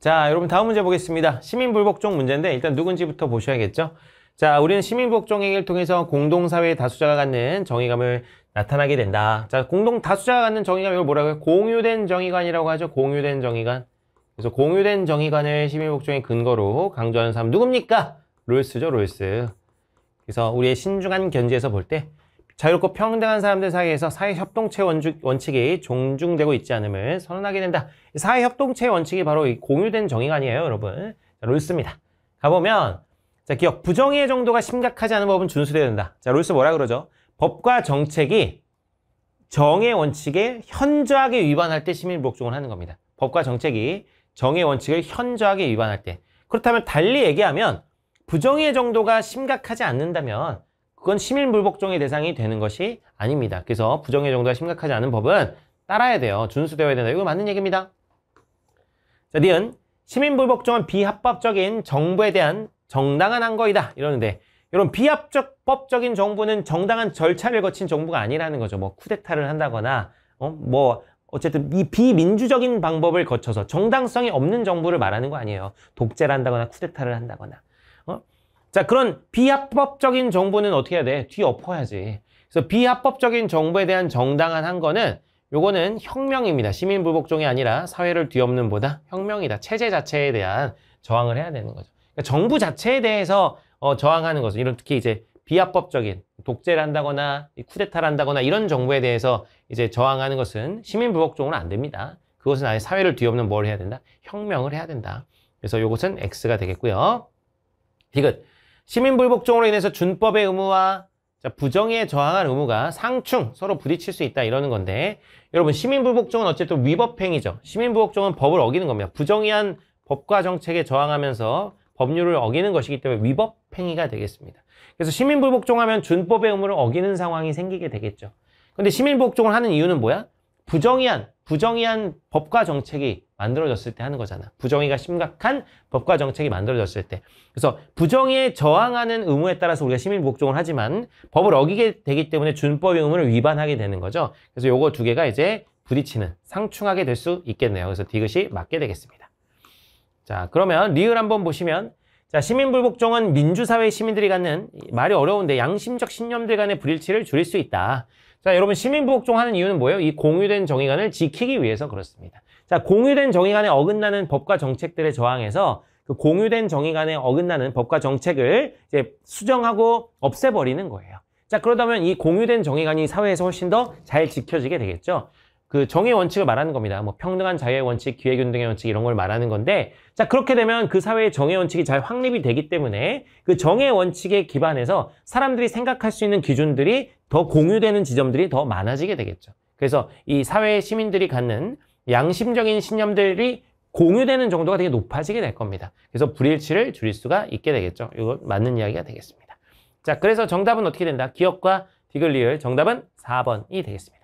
자 여러분 다음 문제 보겠습니다. 시민불복종 문제인데 일단 누군지부터 보셔야겠죠. 자 우리는 시민복종 행위를 통해서 공동사회 의 다수자가 갖는 정의감을 나타나게 된다. 자 공동 다수자가 갖는 정의감 이걸 뭐라고 해요? 공유된 정의관이라고 하죠. 공유된 정의관. 그래서 공유된 정의관을 시민복종의 근거로 강조하는 사람 누굽니까? 롤스죠 롤스. 그래서 우리의 신중한 견지에서 볼때 자유롭고 평등한 사람들 사이에서 사회협동체 원칙이 존중되고 있지 않음을 선언하게 된다. 사회협동체 원칙이 바로 이 공유된 정의가 아니에요, 여러분. 자, 롤스입니다. 가보면 자, 기억 부정의 정도가 심각하지 않은 법은 준수되어야 된다. 자, 롤스 뭐라 그러죠? 법과 정책이 정의 원칙에 현저하게 위반할 때 시민 목적을 하는 겁니다. 법과 정책이 정의 원칙을 현저하게 위반할 때. 그렇다면 달리 얘기하면 부정의 정도가 심각하지 않는다면 그건 시민불복종의 대상이 되는 것이 아닙니다. 그래서 부정의 정도가 심각하지 않은 법은 따라야 돼요. 준수되어야 된다. 이거 맞는 얘기입니다. 자, 니은 시민불복종은 비합법적인 정부에 대한 정당한 항거이다. 이러는데 이런 비합적 법적인 정부는 정당한 절차를 거친 정부가 아니라는 거죠. 뭐 쿠데타를 한다거나 어? 뭐 어쨌든 이 비민주적인 방법을 거쳐서 정당성이 없는 정부를 말하는 거 아니에요. 독재를 한다거나 쿠데타를 한다거나 자, 그런 비합법적인 정보는 어떻게 해야 돼? 뒤엎어야지. 그래서 비합법적인 정보에 대한 정당한 한 거는 요거는 혁명입니다. 시민불복종이 아니라 사회를 뒤엎는 보다 혁명이다. 체제 자체에 대한 저항을 해야 되는 거죠. 그러니까 정부 자체에 대해서 어, 저항하는 거죠. 이런 특히 이제 비합법적인 독재를 한다거나 쿠데타를 한다거나 이런 정부에 대해서 이제 저항하는 것은 시민불복종은 안 됩니다. 그것은 아예 사회를 뒤엎는 뭘 해야 된다? 혁명을 해야 된다. 그래서 이것은 X가 되겠고요. 디귿. 시민불복종으로 인해서 준법의 의무와 부정에 저항한 의무가 상충 서로 부딪힐 수 있다 이러는 건데 여러분 시민불복종은 어쨌든 위법행위죠. 시민불복종은 법을 어기는 겁니다. 부정의한 법과 정책에 저항하면서 법률을 어기는 것이기 때문에 위법행위가 되겠습니다. 그래서 시민불복종하면 준법의 의무를 어기는 상황이 생기게 되겠죠. 근데 시민복종을 하는 이유는 뭐야? 부정의한, 부정의한 법과 정책이 만들어졌을 때 하는 거잖아. 부정의가 심각한 법과 정책이 만들어졌을 때. 그래서 부정의에 저항하는 의무에 따라서 우리가 시민 복종을 하지만 법을 어기게 되기 때문에 준법의 의무를 위반하게 되는 거죠. 그래서 요거 두 개가 이제 부딪히는 상충하게 될 수 있겠네요. 그래서 디귿이 맞게 되겠습니다. 자, 그러면 리을 한번 보시면 자, 시민불복종은 민주사회 시민들이 갖는 말이 어려운데 양심적 신념들 간의 불일치를 줄일 수 있다. 자, 여러분 시민부복종하는 이유는 뭐예요? 이 공유된 정의관을 지키기 위해서 그렇습니다. 자, 공유된 정의관에 어긋나는 법과 정책들에 저항해서 그 공유된 정의관에 어긋나는 법과 정책을 이제 수정하고 없애버리는 거예요. 자, 그러다면 이 공유된 정의관이 사회에서 훨씬 더 잘 지켜지게 되겠죠. 그 정의 원칙을 말하는 겁니다. 뭐 평등한 자유의 원칙, 기회균등의 원칙 이런 걸 말하는 건데 자 그렇게 되면 그 사회의 정의 원칙이 잘 확립이 되기 때문에 그 정의 원칙에 기반해서 사람들이 생각할 수 있는 기준들이 더 공유되는 지점들이 더 많아지게 되겠죠. 그래서 이 사회 의 시민들이 갖는 양심적인 신념들이 공유되는 정도가 되게 높아지게 될 겁니다. 그래서 불일치를 줄일 수가 있게 되겠죠. 이건 맞는 이야기가 되겠습니다. 자 그래서 정답은 어떻게 된다? 기업과 디귿리을 정답은 4번이 되겠습니다.